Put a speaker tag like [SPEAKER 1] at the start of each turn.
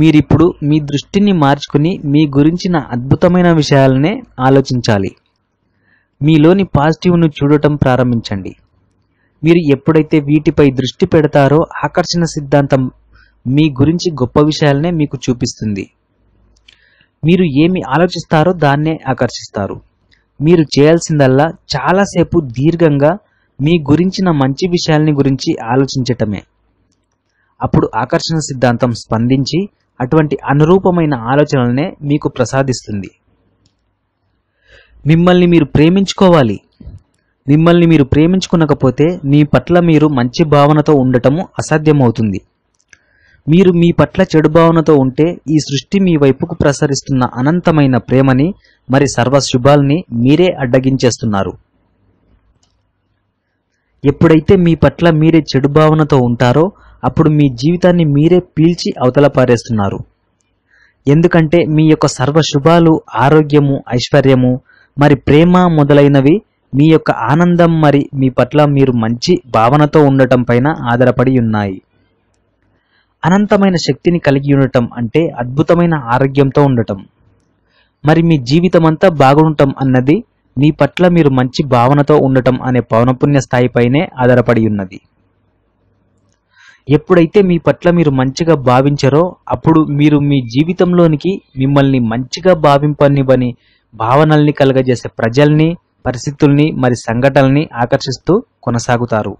[SPEAKER 1] మీరిప్పుడు మీ దృష్టిని మార్చుకుని మీ గురించిన అద్భుతమైన విషయాలనే ఆలోచించాలి మీలోని పాజిటివ్ను చూడటం ప్రారంభించండి మీరు ఎప్పుడైతే వీటిపై దృష్టి పెడతారో ఆకర్షణ సిద్ధాంతం మీ గురించి గొప్ప విషయాలనే మీకు చూపిస్తుంది మీరు ఏమి ఆలోచిస్తారో దాన్నే ఆకర్షిస్తారు మీరు చేయాల్సిందల్లా చాలాసేపు దీర్ఘంగా మీ గురించిన మంచి విషయాలని గురించి ఆలోచించటమే అప్పుడు ఆకర్షణ సిద్ధాంతం స్పందించి అటువంటి అనురూపమైన ఆలోచనలనే మీకు ప్రసాదిస్తుంది మిమ్మల్ని మీరు ప్రేమించుకోవాలి మిమ్మల్ని మీరు ప్రేమించుకునకపోతే మీ పట్ల మీరు మంచి భావనతో ఉండటము అసాధ్యమవుతుంది మీరు మీ పట్ల చెడు భావనతో ఉంటే ఈ సృష్టి మీ వైపుకు ప్రసరిస్తున్న అనంతమైన ప్రేమని మరి సర్వశుభాల్ని మీరే అడ్డగించేస్తున్నారు ఎప్పుడైతే మీ పట్ల మీరే చెడు భావనతో ఉంటారో అప్పుడు మీ జీవితాన్ని మీరే పీల్చి అవతల పారేస్తున్నారు ఎందుకంటే మీ యొక్క సర్వశుభాలు ఆరోగ్యము ఐశ్వర్యము మరి ప్రేమ మొదలైనవి మీ యొక్క ఆనందం మరి మీ పట్ల మీరు మంచి భావనతో ఉండటం పైన ఆధారపడి ఉన్నాయి అనంతమైన శక్తిని కలిగి ఉండటం అంటే అద్భుతమైన ఆరోగ్యంతో ఉండటం మరి మీ జీవితం అంతా బాగుండటం అన్నది మీ పట్ల మీరు మంచి భావనతో ఉండటం అనే పౌనపుణ్య స్థాయిపైనే ఆధారపడి ఉన్నది ఎప్పుడైతే మీ పట్ల మీరు మంచిగా భావించారో అప్పుడు మీరు మీ జీవితంలోనికి మిమ్మల్ని మంచిగా భావింపనివ్వని భావనల్ని కలగజేసే ప్రజల్ని పరిస్థితుల్ని మరి సంఘటనల్ని ఆకర్షిస్తూ కొనసాగుతారు